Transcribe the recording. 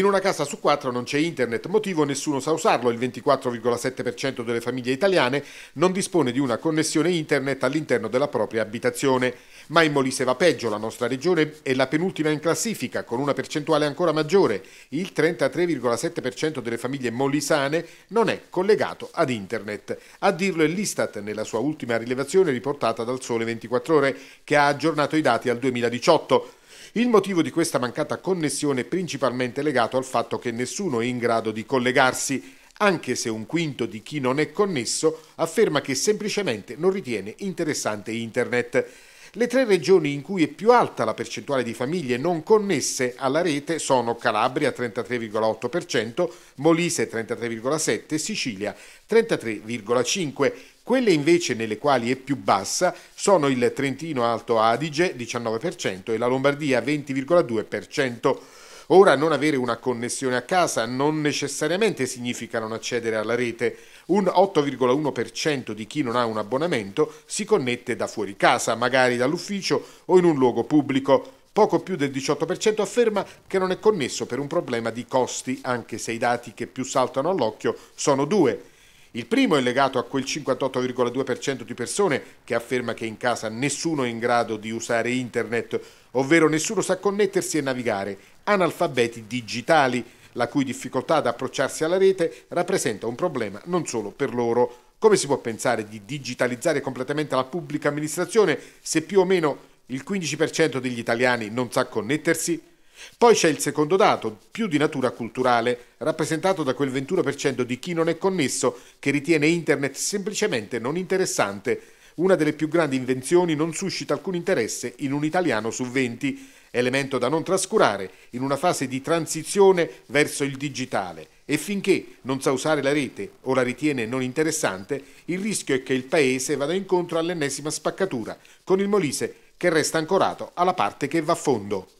In una casa su quattro non c'è internet, motivo nessuno sa usarlo, il 24,7% delle famiglie italiane non dispone di una connessione internet all'interno della propria abitazione. Ma in Molise va peggio, la nostra regione è la penultima in classifica, con una percentuale ancora maggiore, il 33,7% delle famiglie molisane non è collegato ad internet. A dirlo è l'Istat nella sua ultima rilevazione riportata dal Sole 24 Ore, che ha aggiornato i dati al 2018. Il motivo di questa mancata connessione è principalmente legato al fatto che nessuno è in grado di collegarsi, anche se un quinto di chi non è connesso afferma che semplicemente non ritiene interessante internet. Le tre regioni in cui è più alta la percentuale di famiglie non connesse alla rete sono Calabria 33,8%, Molise 33,7%, Sicilia 33,5%. Quelle invece nelle quali è più bassa sono il Trentino Alto Adige 19% e la Lombardia 20,2%. Ora non avere una connessione a casa non necessariamente significa non accedere alla rete. Un 8,1% di chi non ha un abbonamento si connette da fuori casa, magari dall'ufficio o in un luogo pubblico. Poco più del 18% afferma che non è connesso per un problema di costi, anche se i dati che più saltano all'occhio sono due il primo è legato a quel 58,2% di persone che afferma che in casa nessuno è in grado di usare internet, ovvero nessuno sa connettersi e navigare, analfabeti digitali, la cui difficoltà ad approcciarsi alla rete rappresenta un problema non solo per loro. Come si può pensare di digitalizzare completamente la pubblica amministrazione se più o meno il 15% degli italiani non sa connettersi? Poi c'è il secondo dato, più di natura culturale, rappresentato da quel 21% di chi non è connesso, che ritiene Internet semplicemente non interessante. Una delle più grandi invenzioni non suscita alcun interesse in un italiano su 20, elemento da non trascurare in una fase di transizione verso il digitale. E finché non sa usare la rete o la ritiene non interessante, il rischio è che il paese vada incontro all'ennesima spaccatura, con il Molise che resta ancorato alla parte che va a fondo.